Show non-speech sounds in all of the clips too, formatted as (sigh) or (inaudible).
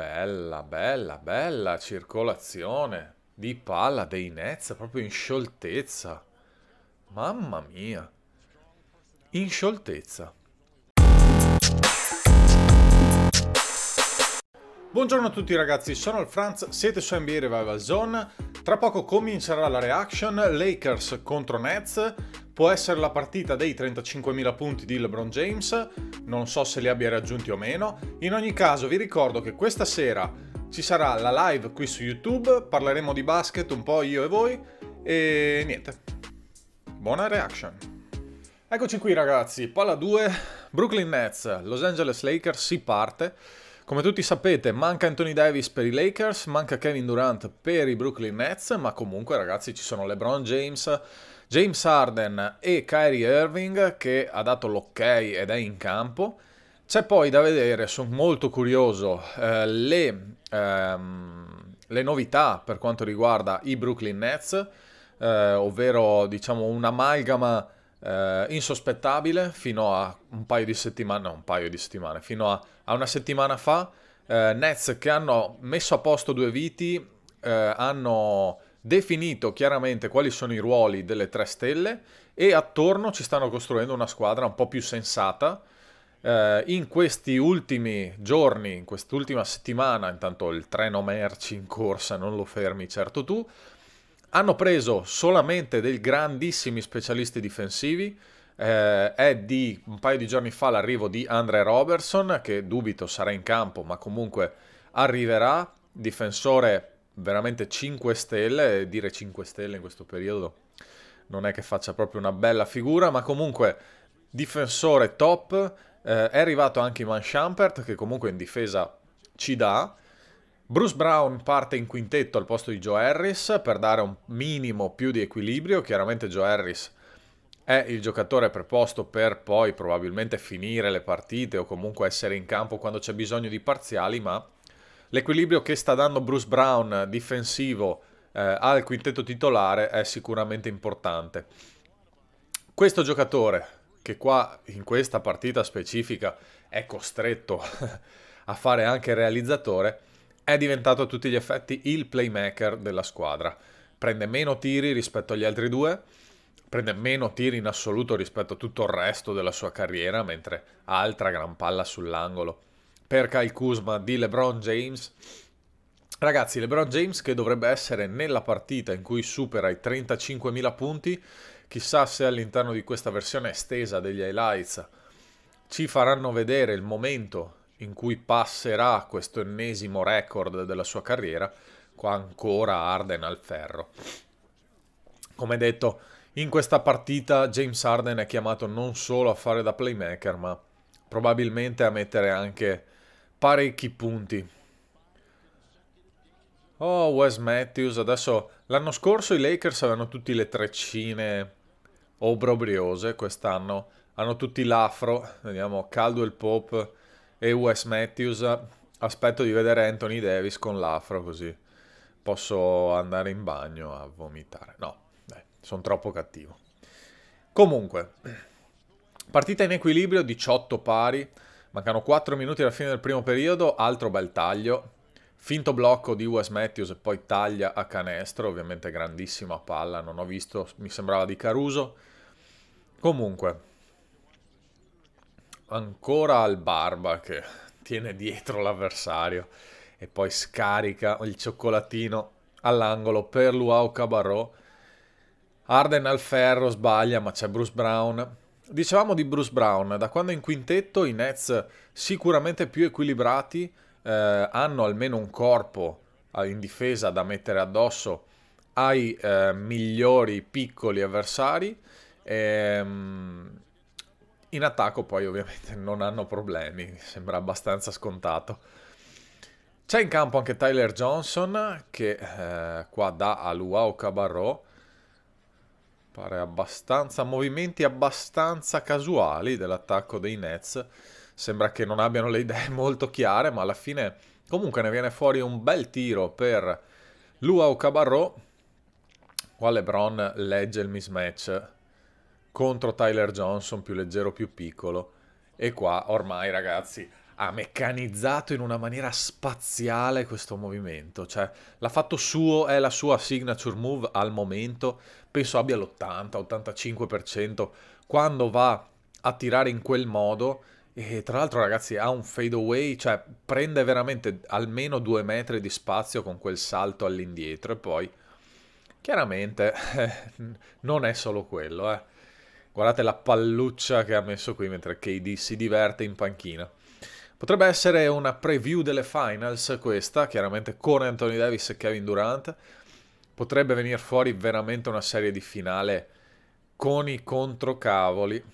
bella, bella, bella circolazione di palla dei Nets proprio in scioltezza. Mamma mia. In scioltezza. Buongiorno a tutti ragazzi, sono il Franz, siete su NBA Revival Zone tra poco comincerà la reaction Lakers contro Nets, può essere la partita dei 35.000 punti di LeBron James, non so se li abbia raggiunti o meno, in ogni caso vi ricordo che questa sera ci sarà la live qui su YouTube, parleremo di basket un po' io e voi e niente, buona reaction. Eccoci qui ragazzi, palla 2, Brooklyn Nets, Los Angeles Lakers si parte. Come tutti sapete, manca Anthony Davis per i Lakers, manca Kevin Durant per i Brooklyn Nets, ma comunque ragazzi ci sono LeBron James, James Harden e Kyrie Irving che ha dato l'ok ed è in campo. C'è poi da vedere, sono molto curioso, eh, le, ehm, le novità per quanto riguarda i Brooklyn Nets, eh, ovvero diciamo un'amalgama eh, insospettabile fino a un paio di settimane, no un paio di settimane, fino a, a una settimana fa, eh, Nets che hanno messo a posto due viti, eh, hanno definito chiaramente quali sono i ruoli delle tre stelle e attorno ci stanno costruendo una squadra un po' più sensata. Eh, in questi ultimi giorni, in quest'ultima settimana, intanto il treno merci in corsa, non lo fermi certo tu, hanno preso solamente dei grandissimi specialisti difensivi, eh, è di un paio di giorni fa l'arrivo di Andre Robertson, che dubito sarà in campo, ma comunque arriverà, difensore veramente 5 stelle, dire 5 stelle in questo periodo non è che faccia proprio una bella figura, ma comunque difensore top, eh, è arrivato anche Iman Schampert, che comunque in difesa ci dà, Bruce Brown parte in quintetto al posto di Joe Harris per dare un minimo più di equilibrio, chiaramente Joe Harris è il giocatore preposto per poi probabilmente finire le partite o comunque essere in campo quando c'è bisogno di parziali, ma l'equilibrio che sta dando Bruce Brown difensivo eh, al quintetto titolare è sicuramente importante. Questo giocatore, che qua in questa partita specifica è costretto (laughs) a fare anche realizzatore, è diventato a tutti gli effetti il playmaker della squadra. Prende meno tiri rispetto agli altri due, prende meno tiri in assoluto rispetto a tutto il resto della sua carriera, mentre ha altra gran palla sull'angolo. Per Kyle Kuzma di LeBron James. Ragazzi, LeBron James che dovrebbe essere nella partita in cui supera i 35.000 punti, chissà se all'interno di questa versione estesa degli highlights ci faranno vedere il momento in cui passerà questo ennesimo record della sua carriera, qua ancora Arden al ferro. Come detto, in questa partita James Arden è chiamato non solo a fare da playmaker, ma probabilmente a mettere anche parecchi punti. Oh, Wes Matthews, adesso l'anno scorso i Lakers avevano tutti le treccine obrobriose, quest'anno hanno tutti l'afro, vediamo Caldwell Pope e Wes Matthews. Aspetto di vedere Anthony Davis con l'afro così posso andare in bagno a vomitare. No, sono troppo cattivo. Comunque, partita in equilibrio, 18 pari, mancano 4 minuti alla fine del primo periodo, altro bel taglio. Finto blocco di Wes Matthews e poi taglia a canestro, ovviamente grandissima palla, non ho visto, mi sembrava di Caruso. Comunque, ancora al barba che tiene dietro l'avversario e poi scarica il cioccolatino all'angolo per Luau Cabarro. Arden al ferro sbaglia, ma c'è Bruce Brown. Dicevamo di Bruce Brown, da quando in quintetto i Nets sicuramente più equilibrati eh, hanno almeno un corpo eh, in difesa da mettere addosso ai eh, migliori piccoli avversari. Ehm, in attacco poi ovviamente non hanno problemi, sembra abbastanza scontato. C'è in campo anche Tyler Johnson che eh, qua dà a Luau Cabarro. Pare abbastanza, movimenti abbastanza casuali dell'attacco dei Nets. Sembra che non abbiano le idee (laughs) molto chiare, ma alla fine comunque ne viene fuori un bel tiro per Luau Cabarro. Qua LeBron legge il mismatch contro Tyler Johnson, più leggero, più piccolo. E qua ormai, ragazzi, ha meccanizzato in una maniera spaziale questo movimento. Cioè, l'ha fatto suo, è la sua signature move al momento. Penso abbia l'80-85% quando va a tirare in quel modo. E tra l'altro, ragazzi, ha un fadeaway, cioè prende veramente almeno due metri di spazio con quel salto all'indietro. E poi, chiaramente, (laughs) non è solo quello, eh. Guardate la palluccia che ha messo qui mentre KD si diverte in panchina. Potrebbe essere una preview delle finals questa, chiaramente con Anthony Davis e Kevin Durant. Potrebbe venire fuori veramente una serie di finale con i controcavoli.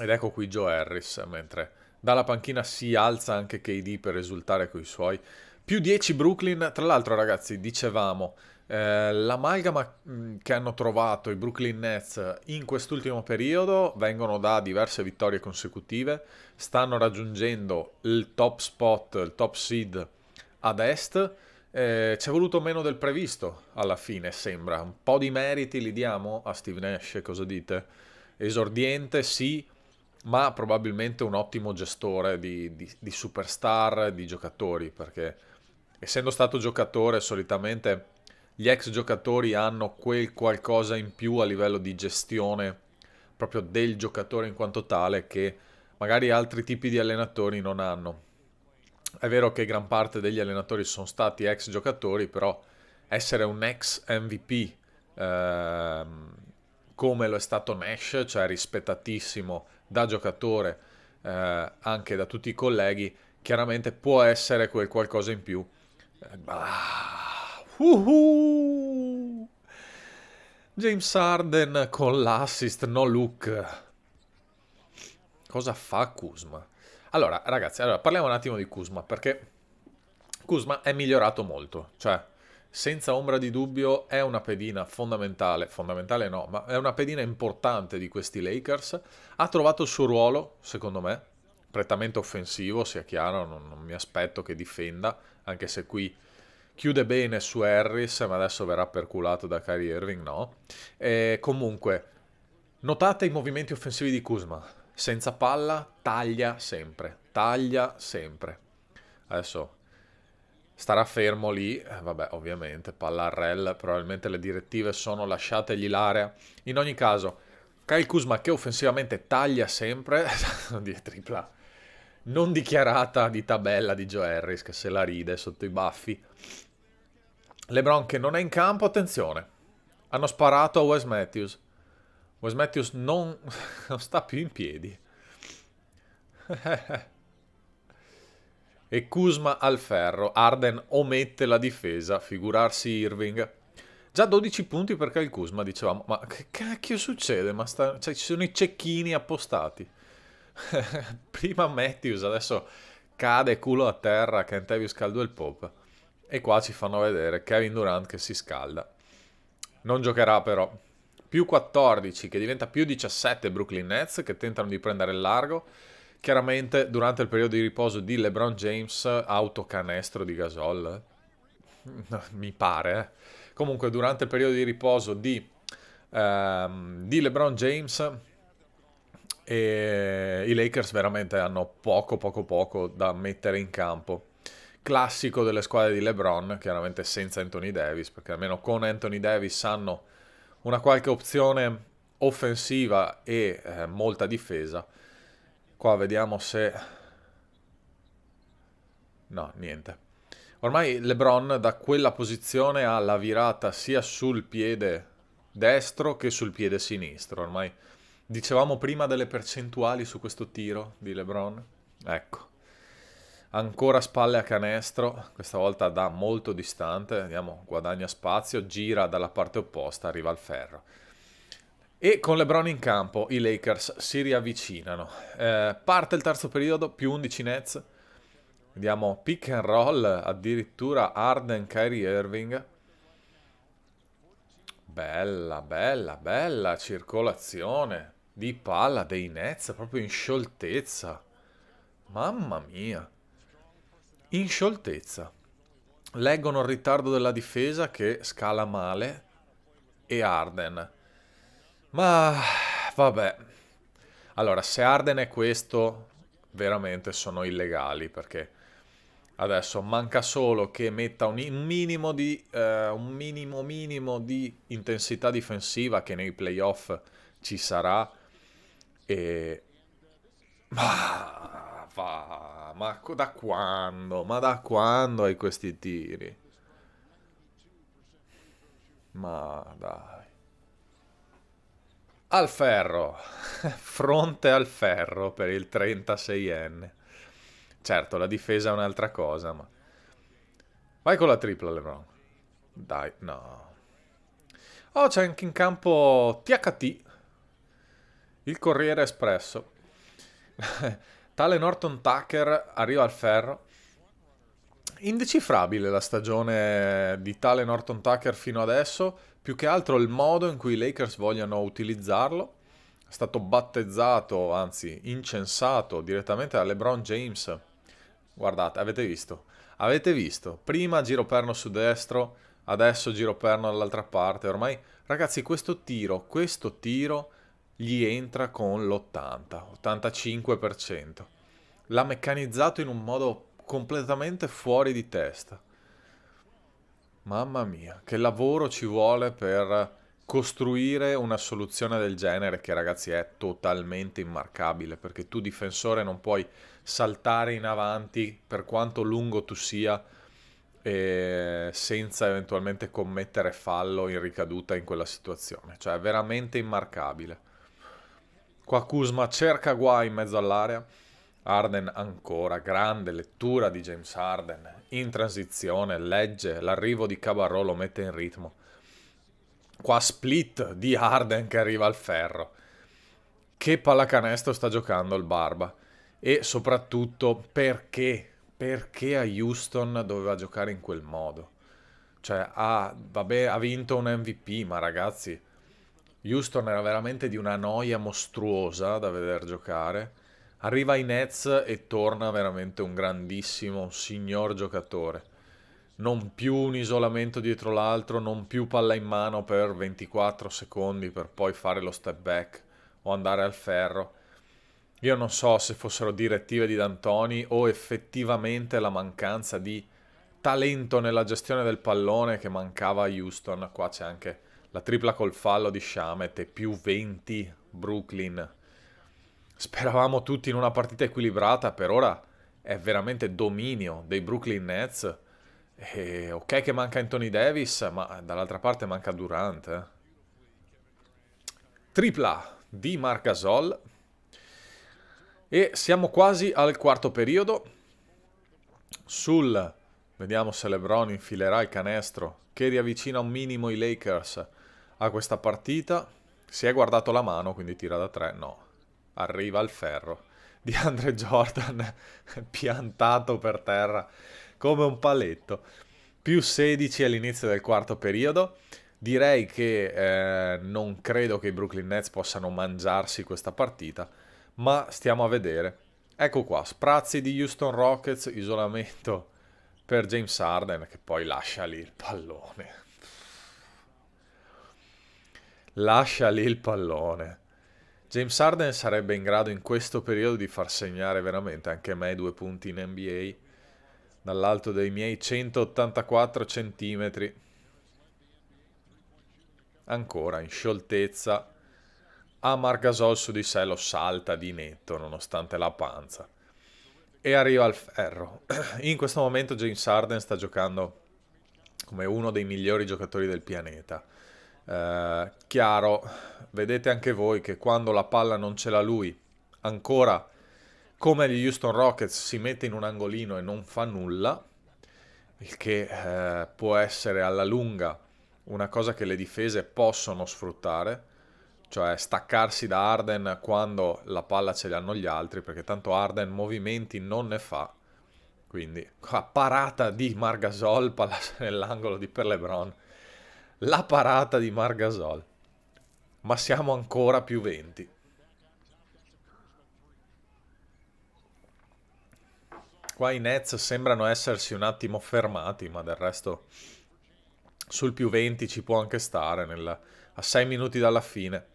Ed ecco qui Joe Harris, mentre dalla panchina si alza anche KD per esultare con i suoi. Più 10 Brooklyn, tra l'altro ragazzi, dicevamo, eh, l'amalgama mm, che hanno trovato i Brooklyn Nets in quest'ultimo periodo vengono da diverse vittorie consecutive, stanno raggiungendo il top spot, il top seed ad est. Eh, ci è voluto meno del previsto alla fine, sembra. Un po' di meriti li diamo a Steve Nash, cosa dite? Esordiente, sì, ma probabilmente un ottimo gestore di, di, di superstar, di giocatori, perché essendo stato giocatore solitamente gli ex giocatori hanno quel qualcosa in più a livello di gestione proprio del giocatore in quanto tale che magari altri tipi di allenatori non hanno. È vero che gran parte degli allenatori sono stati ex giocatori, però essere un ex MVP ehm, come lo è stato Nash, cioè rispettatissimo da giocatore eh, anche da tutti i colleghi, chiaramente può essere quel qualcosa in più. Eh, bah Uhuh. James Harden con l'assist, no look. Cosa fa Kuzma? Allora, ragazzi, allora, parliamo un attimo di Kuzma, perché Kuzma è migliorato molto. Cioè, senza ombra di dubbio, è una pedina fondamentale. Fondamentale no, ma è una pedina importante di questi Lakers. Ha trovato il suo ruolo, secondo me, prettamente offensivo, sia chiaro, non, non mi aspetto che difenda, anche se qui chiude bene su Harris, ma adesso verrà perculato da Kyrie Irving, no? E comunque, notate i movimenti offensivi di Kuzma. Senza palla, taglia sempre, taglia sempre. Adesso starà fermo lì, eh, vabbè ovviamente, palla a rel, probabilmente le direttive sono lasciategli l'area. In ogni caso, Kyle Kuzma che offensivamente taglia sempre, (laughs) di tripla non dichiarata di tabella di Joe Harris che se la ride sotto i baffi. LeBron che non è in campo, attenzione. Hanno sparato a Wes Matthews. Wes Matthews non, (laughs) non sta più in piedi. (laughs) e Kuzma al ferro. Arden omette la difesa, figurarsi Irving. Già 12 punti perché il Kuzma, dicevamo. Ma che cacchio succede? Ma sta... cioè, ci sono i cecchini appostati. (laughs) Prima Matthews, adesso cade culo a terra, caldo il Pop. E qua ci fanno vedere Kevin Durant che si scalda. Non giocherà però. Più 14 che diventa più 17 Brooklyn Nets che tentano di prendere il largo. Chiaramente durante il periodo di riposo di LeBron James autocanestro di Gasol. (laughs) Mi pare. Eh. Comunque durante il periodo di riposo di, ehm, di LeBron James i Lakers veramente hanno poco poco poco da mettere in campo classico delle squadre di LeBron, chiaramente senza Anthony Davis, perché almeno con Anthony Davis hanno una qualche opzione offensiva e eh, molta difesa. Qua vediamo se... No, niente. Ormai LeBron da quella posizione ha la virata sia sul piede destro che sul piede sinistro. Ormai dicevamo prima delle percentuali su questo tiro di LeBron. Ecco ancora spalle a canestro, questa volta da molto distante, andiamo, guadagna spazio, gira dalla parte opposta, arriva al ferro. E con LeBron in campo i Lakers si riavvicinano. Eh, parte il terzo periodo, più 11 Nets. Vediamo pick and roll, addirittura Arden, Kyrie Irving. Bella, bella, bella circolazione di palla dei Nets, proprio in scioltezza. Mamma mia. In scioltezza. Leggono il ritardo della difesa che scala male e Arden. Ma vabbè. Allora, se Arden è questo, veramente sono illegali perché adesso manca solo che metta un minimo di, eh, un minimo minimo di intensità difensiva che nei playoff ci sarà e... Ma fa? Ma da quando? Ma da quando hai questi tiri? Ma dai. Al ferro. (laughs) Fronte al ferro per il 36enne. Certo, la difesa è un'altra cosa, ma... Vai con la tripla, Lebron. Dai, no. Oh, c'è anche in campo THT. Il Corriere Espresso. (laughs) Tale Norton Tucker arriva al ferro. Indecifrabile la stagione di tale Norton Tucker fino adesso, più che altro il modo in cui i Lakers vogliono utilizzarlo. È stato battezzato, anzi incensato direttamente da LeBron James. Guardate, avete visto? Avete visto? Prima giro perno su destro, adesso giro perno dall'altra parte. Ormai, ragazzi, questo tiro, questo tiro gli entra con l'80, 85%. L'ha meccanizzato in un modo completamente fuori di testa. Mamma mia, che lavoro ci vuole per costruire una soluzione del genere che ragazzi è totalmente immarcabile perché tu difensore non puoi saltare in avanti per quanto lungo tu sia senza eventualmente commettere fallo in ricaduta in quella situazione, cioè è veramente immarcabile. Qua Kuzma cerca guai in mezzo all'area. Arden ancora, grande lettura di James Arden. In transizione, legge, l'arrivo di Cabarro lo mette in ritmo. Qua split di Arden che arriva al ferro. Che pallacanestro sta giocando il Barba. E soprattutto perché, perché a Houston doveva giocare in quel modo. Cioè, ah, vabbè, ha vinto un MVP, ma ragazzi Houston era veramente di una noia mostruosa da vedere giocare. Arriva ai Nets e torna veramente un grandissimo, un signor giocatore. Non più un isolamento dietro l'altro, non più palla in mano per 24 secondi per poi fare lo step back o andare al ferro. Io non so se fossero direttive di D'Antoni o effettivamente la mancanza di talento nella gestione del pallone che mancava a Houston. Qua c'è anche la tripla col fallo di Shamet e più 20 Brooklyn. Speravamo tutti in una partita equilibrata, per ora è veramente dominio dei Brooklyn Nets. E ok che manca Anthony Davis, ma dall'altra parte manca Durant. Eh. Tripla di Marc Gasol. E siamo quasi al quarto periodo. Sul, vediamo se LeBron infilerà il canestro, che riavvicina un minimo i Lakers a questa partita. Si è guardato la mano, quindi tira da tre. No, arriva il ferro (laughs) di Andre Jordan (laughs) piantato per terra come un paletto. Più 16 all'inizio del quarto periodo. Direi che eh, non credo che i Brooklyn Nets possano mangiarsi questa partita, ma stiamo a vedere. Ecco qua, sprazzi di Houston Rockets, isolamento per James Harden che poi lascia lì il pallone lascia lì il pallone. James Harden sarebbe in grado in questo periodo di far segnare veramente anche me due punti in NBA dall'alto dei miei 184 centimetri. Ancora in scioltezza. Amar Margasol su di sé lo salta di netto nonostante la panza. E arriva al ferro. (clears throat) In questo momento James Harden sta giocando come uno dei migliori giocatori del pianeta eh, chiaro, vedete anche voi che quando la palla non ce l'ha lui, ancora come gli Houston Rockets si mette in un angolino e non fa nulla, il che eh, può essere alla lunga una cosa che le difese possono sfruttare, cioè staccarsi da Arden quando la palla ce l'hanno gli altri, perché tanto Arden movimenti non ne fa. Quindi, a parata di Margasol, palla nell'angolo di per LeBron la parata di Margasol. Ma siamo ancora più 20. Qua i Nets sembrano essersi un attimo fermati, ma del resto sul più 20 ci può anche stare nella... a 6 minuti dalla fine.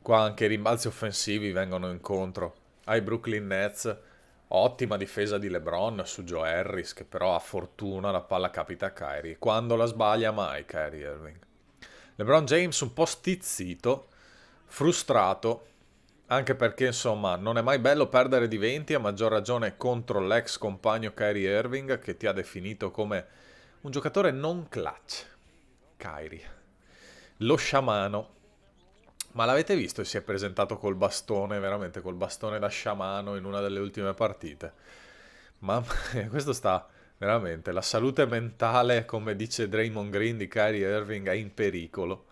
Qua anche i rimbalzi offensivi vengono incontro ai Brooklyn Nets Ottima difesa di LeBron su Joe Harris, che però a fortuna la palla capita a Kyrie. Quando la sbaglia mai Kyrie Irving. LeBron James un po' stizzito, frustrato, anche perché insomma non è mai bello perdere di 20, a maggior ragione contro l'ex compagno Kyrie Irving che ti ha definito come un giocatore non clutch. Kyrie. Lo sciamano ma l'avete visto? Si è presentato col bastone, veramente col bastone da sciamano in una delle ultime partite. Mamma (laughs) mia, questo sta veramente. La salute mentale, come dice Draymond Green di Kyrie Irving, è in pericolo.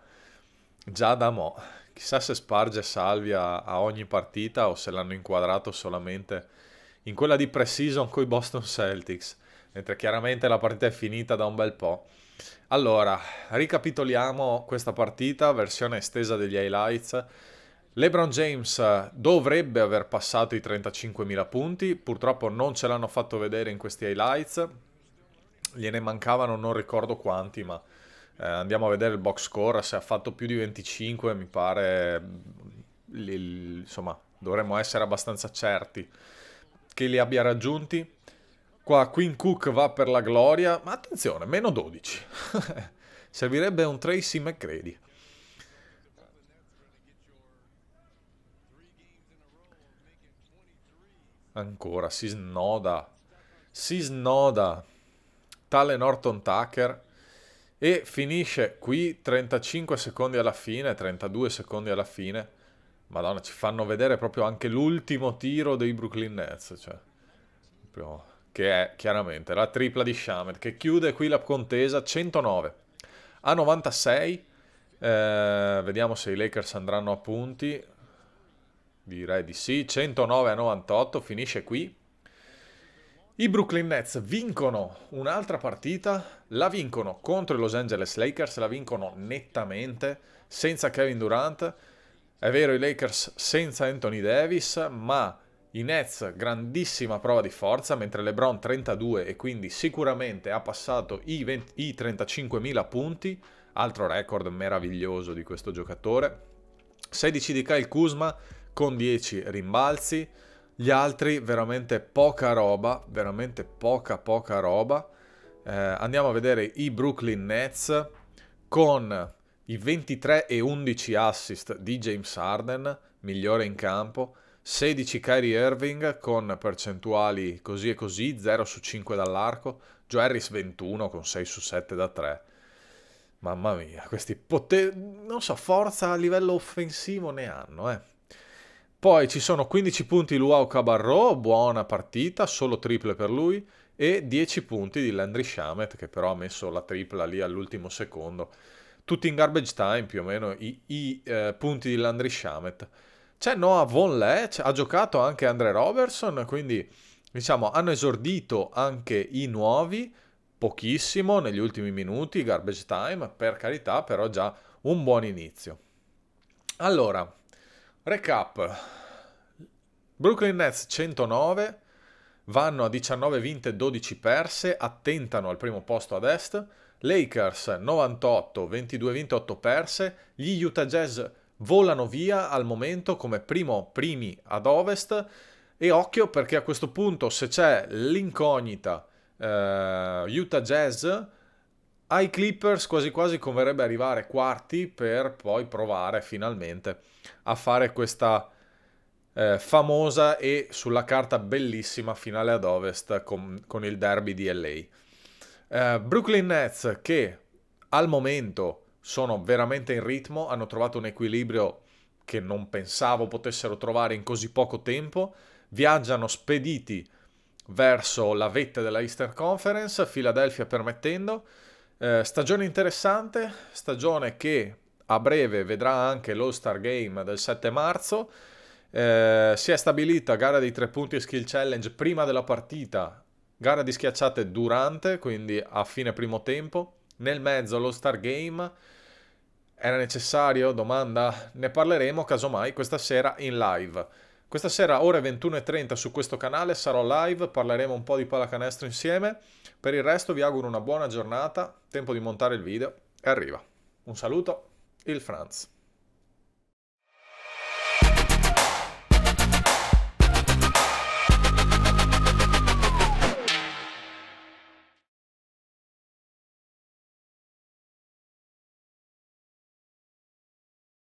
Già da mo. Chissà se sparge Salvia a ogni partita o se l'hanno inquadrato solamente in quella di pre-season con i Boston Celtics. Mentre chiaramente la partita è finita da un bel po'. Allora, ricapitoliamo questa partita, versione estesa degli highlights. LeBron James eh, dovrebbe aver passato i 35.000 punti, purtroppo non ce l'hanno fatto vedere in questi highlights, gliene mancavano non ricordo quanti, ma eh, andiamo a vedere il box score, se ha fatto più di 25 mi pare, li, insomma, dovremmo essere abbastanza certi che li abbia raggiunti. Qua Queen Cook va per la gloria, ma attenzione, meno 12. (laughs) Servirebbe un Tracy McCready. Ancora, si snoda. Si snoda. Tale Norton Tucker. E finisce qui, 35 secondi alla fine, 32 secondi alla fine. Madonna, ci fanno vedere proprio anche l'ultimo tiro dei Brooklyn Nets. Cioè, proprio che è chiaramente la tripla di Shamed, che chiude qui la contesa 109 a 96. Eh, vediamo se i Lakers andranno a punti. Direi di sì. 109 a 98, finisce qui. I Brooklyn Nets vincono un'altra partita, la vincono contro i Los Angeles Lakers, la vincono nettamente, senza Kevin Durant. È vero, i Lakers senza Anthony Davis, ma i Nets grandissima prova di forza, mentre LeBron 32 e quindi sicuramente ha passato i, 20, i 35.000 punti, altro record meraviglioso di questo giocatore. 16 di Kyle Kuzma con 10 rimbalzi, gli altri veramente poca roba, veramente poca poca roba. Eh, andiamo a vedere i Brooklyn Nets con i 23 e 11 assist di James Harden, migliore in campo, 16 Kyrie Irving con percentuali così e così, 0 su 5 dall'arco, Joe Harris 21 con 6 su 7 da 3. Mamma mia, questi poteri, non so, forza a livello offensivo ne hanno, eh. Poi ci sono 15 punti Luau Cabarro, buona partita, solo triple per lui, e 10 punti di Landry Shamet, che però ha messo la tripla lì all'ultimo secondo. Tutti in garbage time più o meno i, i eh, punti di Landry Shamet. C'è Noah Von Lee, ha giocato anche Andre Robertson, quindi diciamo hanno esordito anche i nuovi, pochissimo negli ultimi minuti, garbage time, per carità, però già un buon inizio. Allora, recap. Brooklyn Nets 109, vanno a 19 vinte, 12 perse, attentano al primo posto ad est. Lakers 98, 22 vinte, 8 perse. Gli Utah Jazz volano via al momento come primo primi ad ovest e occhio perché a questo punto se c'è l'incognita eh, Utah Jazz ai Clippers quasi quasi converrebbe arrivare quarti per poi provare finalmente a fare questa eh, famosa e sulla carta bellissima finale ad ovest con, con il derby di LA. Eh, Brooklyn Nets che al momento sono veramente in ritmo, hanno trovato un equilibrio che non pensavo potessero trovare in così poco tempo, viaggiano spediti verso la vetta della Eastern Conference, Philadelphia permettendo. Eh, stagione interessante, stagione che a breve vedrà anche l'All-Star Game del 7 marzo. Eh, si è stabilita gara di tre punti skill challenge prima della partita, gara di schiacciate durante, quindi a fine primo tempo. Nel mezzo l'All-Star Game era necessario? Domanda. Ne parleremo casomai questa sera in live. Questa sera ore 21.30 su questo canale sarò live, parleremo un po' di pallacanestro insieme. Per il resto vi auguro una buona giornata, tempo di montare il video e arriva. Un saluto, il Franz.